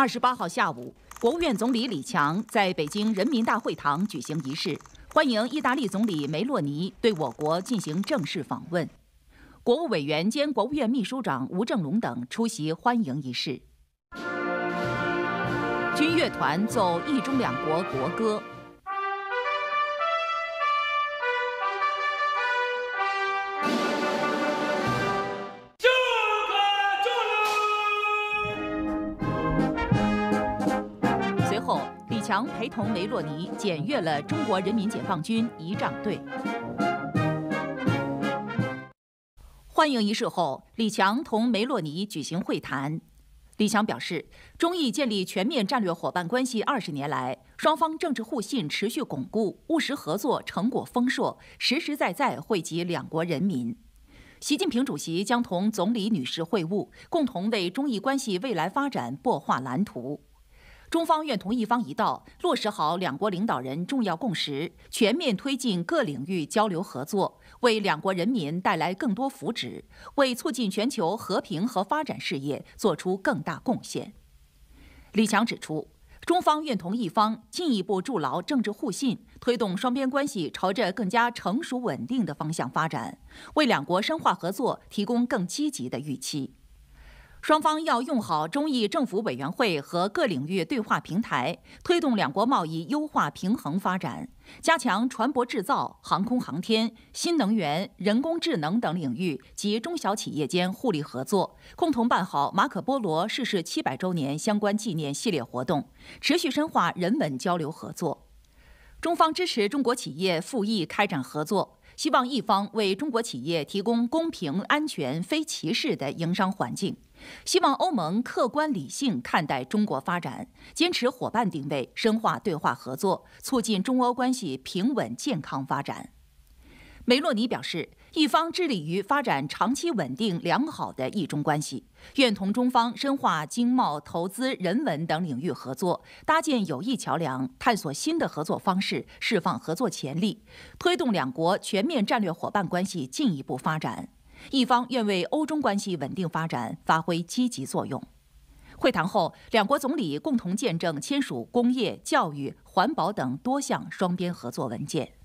二十八号下午，国务院总理李强在北京人民大会堂举行仪式，欢迎意大利总理梅洛尼对我国进行正式访问。国务委员兼国务院秘书长吴正龙等出席欢迎仪式。军乐团奏意中两国国歌。强陪同梅洛尼检阅了中国人民解放军仪仗队。欢迎仪式后，李强同梅洛尼举行会谈。李强表示，中意建立全面战略伙伴关系二十年来，双方政治互信持续巩固，务实合作成果丰硕，实实在在惠及两国人民。习近平主席将同总理女士会晤，共同为中意关系未来发展擘画蓝图。中方愿同一方一道落实好两国领导人重要共识，全面推进各领域交流合作，为两国人民带来更多福祉，为促进全球和平和发展事业做出更大贡献。李强指出，中方愿同一方进一步筑牢政治互信，推动双边关系朝着更加成熟稳定的方向发展，为两国深化合作提供更积极的预期。双方要用好中意政府委员会和各领域对话平台，推动两国贸易优化平衡发展，加强船舶制造、航空航天、新能源、人工智能等领域及中小企业间互利合作，共同办好马可波罗逝世七百周年相关纪念系列活动，持续深化人文交流合作。中方支持中国企业赴意开展合作，希望意方为中国企业提供公平、安全、非歧视的营商环境。希望欧盟客观理性看待中国发展，坚持伙伴定位，深化对话合作，促进中欧关系平稳健康发展。梅洛尼表示，一方致力于发展长期稳定良好的意中关系，愿同中方深化经贸、投资、人文等领域合作，搭建友谊桥梁，探索新的合作方式，释放合作潜力，推动两国全面战略伙伴关系进一步发展。一方愿为欧中关系稳定发展发挥积极作用。会谈后，两国总理共同见证签署工业、教育、环保等多项双边合作文件。